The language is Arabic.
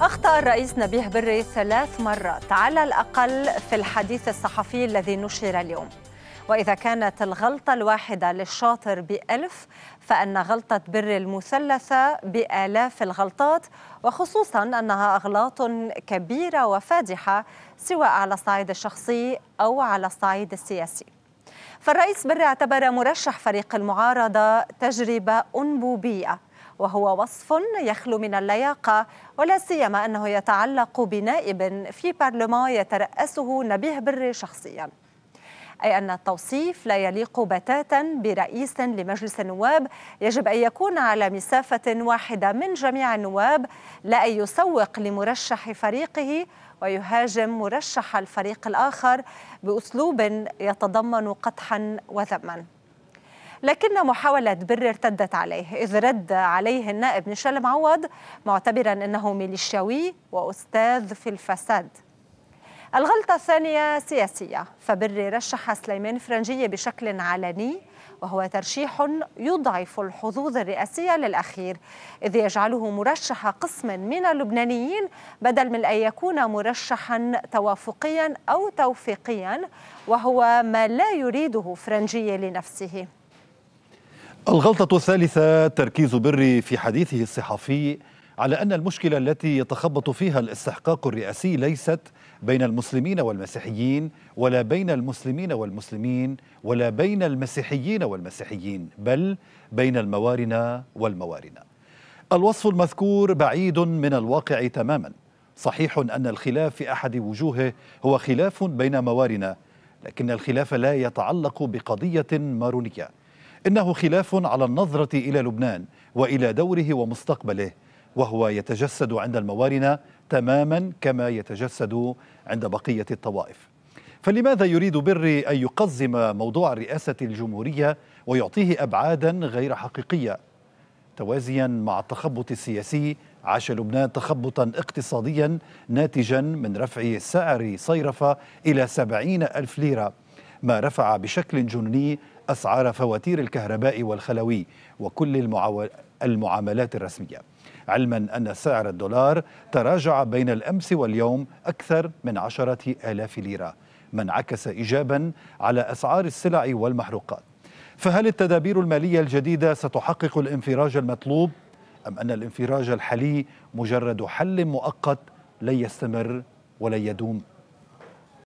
أخطأ الرئيس نبيه بري ثلاث مرات على الأقل في الحديث الصحفي الذي نشر اليوم وإذا كانت الغلطة الواحدة للشاطر بألف فأن غلطة بر المثلثة بآلاف الغلطات وخصوصا أنها أغلاط كبيرة وفادحة سواء على الصعيد الشخصي أو على الصعيد السياسي فالرئيس بر اعتبر مرشح فريق المعارضة تجربة أنبوبية وهو وصف يخلو من اللياقة ولا سيما أنه يتعلق بنائب في برلمان يترأسه نبيه بري شخصياً أي أن التوصيف لا يليق بتاتا برئيس لمجلس النواب يجب أن يكون على مسافة واحدة من جميع النواب لا أن يسوق لمرشح فريقه ويهاجم مرشح الفريق الآخر بأسلوب يتضمن قدحا وذما لكن محاولة بر ارتدت عليه إذ رد عليه النائب نشال معوض معتبرا أنه ميليشياوي وأستاذ في الفساد الغلطة الثانية سياسية فبر رشح سليمان فرنجية بشكل علني وهو ترشيح يضعف الحظوظ الرئاسية للأخير إذ يجعله مرشح قسم من اللبنانيين بدل من أن يكون مرشحا توافقيا أو توفيقيا وهو ما لا يريده فرنجية لنفسه الغلطة الثالثة تركيز بري في حديثه الصحفي على أن المشكلة التي يتخبط فيها الاستحقاق الرئاسي ليست بين المسلمين والمسيحيين ولا بين المسلمين والمسلمين ولا بين المسيحيين والمسيحيين بل بين الموارنة والموارنة الوصف المذكور بعيد من الواقع تماما صحيح أن الخلاف في أحد وجوهه هو خلاف بين موارنة لكن الخلاف لا يتعلق بقضية مارونية إنه خلاف على النظرة إلى لبنان وإلى دوره ومستقبله وهو يتجسد عند الموارنة تماما كما يتجسد عند بقية الطوائف فلماذا يريد بري أن يقزم موضوع رئاسة الجمهورية ويعطيه أبعادا غير حقيقية توازيا مع التخبط السياسي عاش لبنان تخبطا اقتصاديا ناتجا من رفع سعر صيرفة إلى سبعين ألف ليرة ما رفع بشكل جنوني أسعار فواتير الكهرباء والخلوي وكل المعاملات الرسمية علما أن سعر الدولار تراجع بين الأمس واليوم أكثر من عشرة آلاف ليرة ما انعكس إيجابا على أسعار السلع والمحروقات فهل التدابير المالية الجديدة ستحقق الانفراج المطلوب أم أن الانفراج الحالي مجرد حل مؤقت لن يستمر ولن يدوم